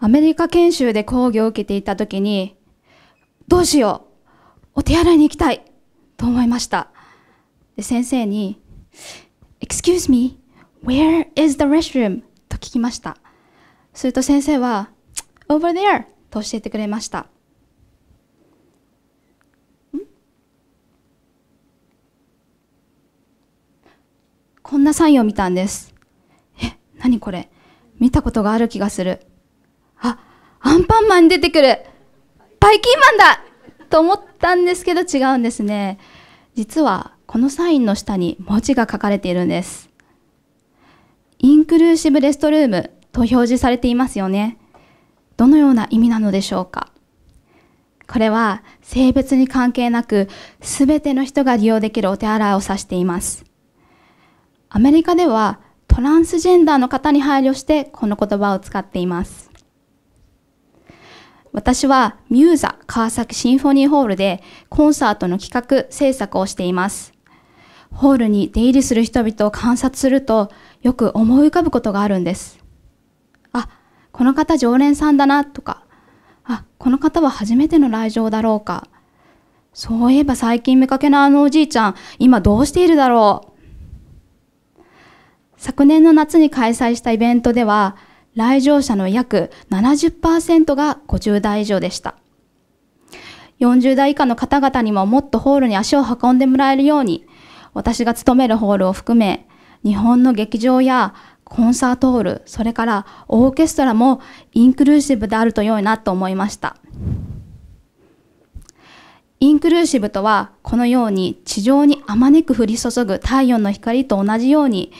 アメリカ研修で講義を受けていた時に、どうしようお手洗いに行きたいと思いました。で先生に、Excuse me, where is the restroom? と聞きました。すると先生は、Over there! と教えてくれました。こんなサインを見たんです。え、何これ見たことがある気がする。アンパンマンに出てくるバイキンマンだと思ったんですけど違うんですね。実はこのサインの下に文字が書かれているんです。インクルーシブレストルームと表示されていますよね。どのような意味なのでしょうかこれは性別に関係なく全ての人が利用できるお手洗いを指しています。アメリカではトランスジェンダーの方に配慮してこの言葉を使っています。私はミューザ川崎シンフォニーホールでコンサートの企画制作をしています。ホールに出入りする人々を観察するとよく思い浮かぶことがあるんです。あ、この方常連さんだなとか、あ、この方は初めての来場だろうか。そういえば最近見かけのあのおじいちゃん、今どうしているだろう。昨年の夏に開催したイベントでは、来場者の約70%が50代以上でした。40代以下の方々にももっとホールに足を運んでもらえるように、私が勤めるホールを含め、日本の劇場やコンサートホール、それからオーケストラもインクルーシブであると良いなと思いました。インクルーシブとは、このように地上にあまねく降り注ぐ太陽の光と同じように、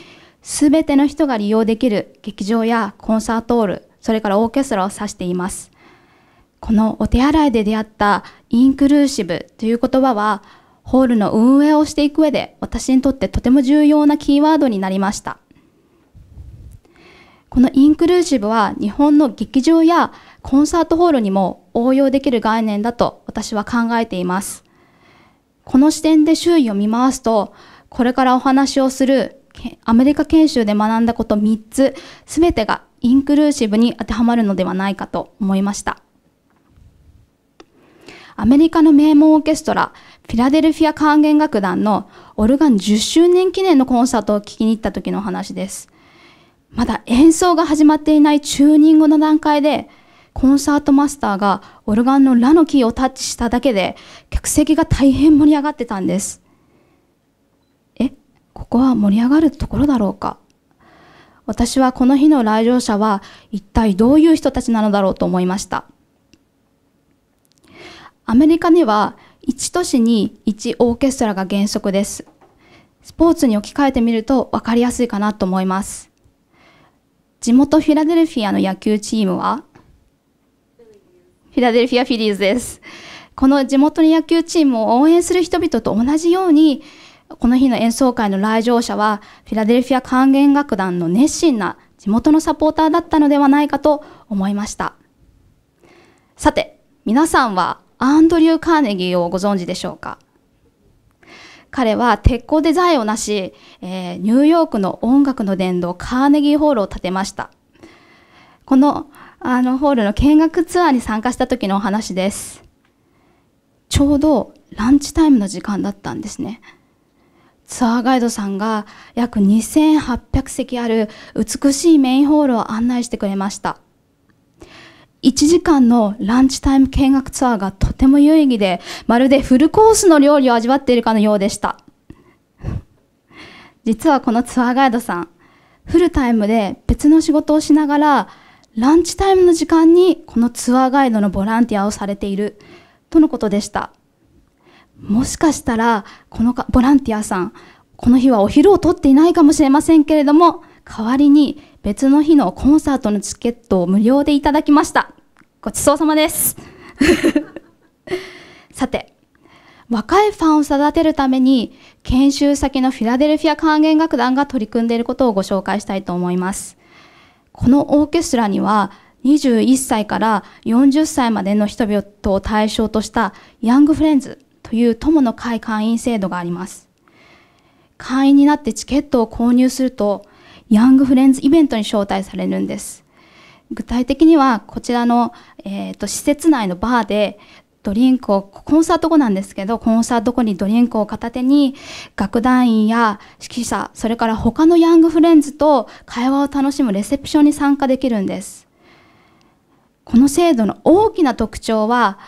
すべての人が利用できる劇場やコンサートホール、それからオーケストラを指しています。このお手洗いで出会ったインクルーシブという言葉は、ホールの運営をしていく上で私にとってとても重要なキーワードになりました。このインクルーシブは日本の劇場やコンサートホールにも応用できる概念だと私は考えています。この視点で周囲を見回すと、これからお話をするアメリカ研修で学んだこと3つ、すべてがインクルーシブに当てはまるのではないかと思いました。アメリカの名門オーケストラ、フィラデルフィア管弦楽団のオルガン10周年記念のコンサートを聴きに行った時の話です。まだ演奏が始まっていないチューニングの段階で、コンサートマスターがオルガンのラのキーをタッチしただけで、客席が大変盛り上がってたんです。ここは盛り上がるところだろうか私はこの日の来場者は一体どういう人たちなのだろうと思いましたアメリカには1都市に1オーケストラが原則ですスポーツに置き換えてみると分かりやすいかなと思います地元フィラデルフィアの野球チームはフィラデルフィアフィリーズですこの地元の野球チームを応援する人々と同じようにこの日の演奏会の来場者は、フィラデルフィア管弦楽団の熱心な地元のサポーターだったのではないかと思いました。さて、皆さんはアンドリュー・カーネギーをご存知でしょうか彼は鉄鋼インを成し、えー、ニューヨークの音楽の殿堂カーネギーホールを建てました。このあのホールの見学ツアーに参加した時のお話です。ちょうどランチタイムの時間だったんですね。ツアーガイドさんが約2800席ある美しいメインホールを案内してくれました。1時間のランチタイム見学ツアーがとても有意義で、まるでフルコースの料理を味わっているかのようでした。実はこのツアーガイドさん、フルタイムで別の仕事をしながら、ランチタイムの時間にこのツアーガイドのボランティアをされているとのことでした。もしかしたら、このかボランティアさん、この日はお昼を取っていないかもしれませんけれども、代わりに別の日のコンサートのチケットを無料でいただきました。ごちそうさまです。さて、若いファンを育てるために、研修先のフィラデルフィア管弦楽団が取り組んでいることをご紹介したいと思います。このオーケストラには、21歳から40歳までの人々を対象としたヤングフレンズという友の会会員制度があります。会員になってチケットを購入すると、ヤングフレンズイベントに招待されるんです。具体的には、こちらの、えーと、と施設内のバーで、ドリンクを、コンサート後なんですけど、コンサート後にドリンクを片手に、楽団員や指揮者、それから他のヤングフレンズと会話を楽しむレセプションに参加できるんです。この制度の大きな特徴は、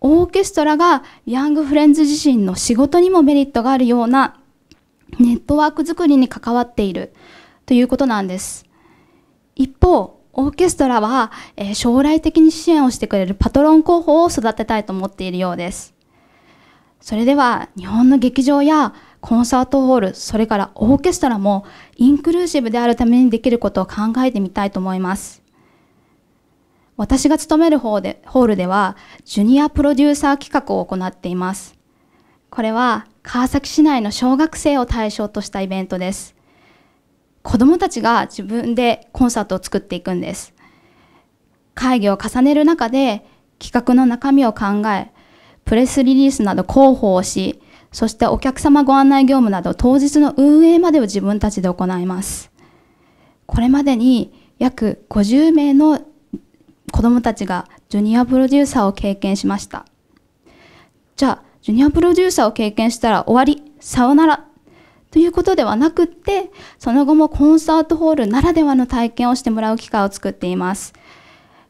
オーケストラがヤングフレンズ自身の仕事にもメリットがあるようなネットワーク作りに関わっているということなんです。一方、オーケストラは、え将来的に支援をしてくれるパトロン候補を育てたいと思っているようです。それでは日本の劇場やコンサートホール、それからオーケストラもインクルーシブであるためにできることを考えてみたいと思います。私が勤める方でホールでは、ジュニアプロデューサー企画を行っています。これは、川崎市内の小学生を対象としたイベントです。子供たちが自分でコンサートを作っていくんです。会議を重ねる中で、企画の中身を考え、プレスリリースなど広報をし、そしてお客様ご案内業務など当日の運営までを自分たちで行います。これまでに約50名の子供たちがジュニアプロデューサーを経験しましたじゃあジュニアプロデューサーを経験したら終わりさよならということではなくってその後もコンサートホールならではの体験をしてもらう機会を作っています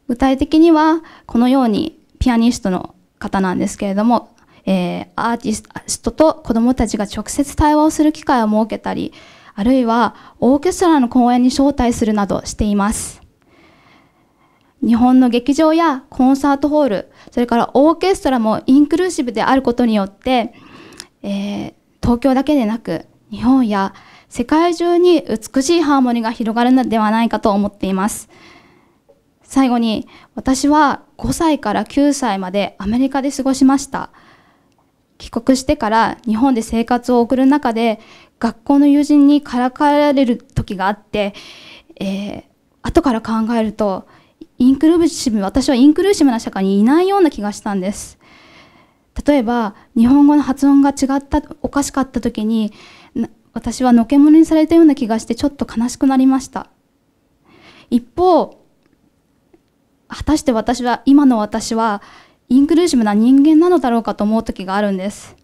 具体的にはこのようにピアニストの方なんですけれども、えー、アーティストと子供たちが直接対話をする機会を設けたりあるいはオーケストラの公演に招待するなどしています日本の劇場やコンサートホール、それからオーケストラもインクルーシブであることによって、えー、東京だけでなく日本や世界中に美しいハーモニーが広がるのではないかと思っています。最後に私は5歳から9歳までアメリカで過ごしました。帰国してから日本で生活を送る中で学校の友人にからかわれる時があって、えー、後から考えるとインクルーシブ私はインクルーシブな社会にいないような気がしたんです例えば日本語の発音が違ったおかしかった時に私はのけものにされたような気がしてちょっと悲しくなりました一方果たして私は今の私はインクルーシブな人間なのだろうかと思う時があるんです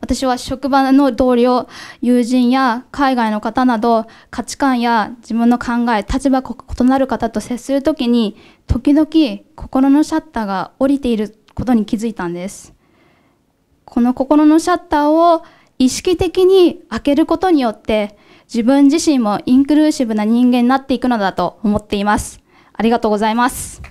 私は職場の同僚、友人や海外の方など価値観や自分の考え、立場異なる方と接するときに時々心のシャッターが降りていることに気づいたんです。この心のシャッターを意識的に開けることによって自分自身もインクルーシブな人間になっていくのだと思っています。ありがとうございます。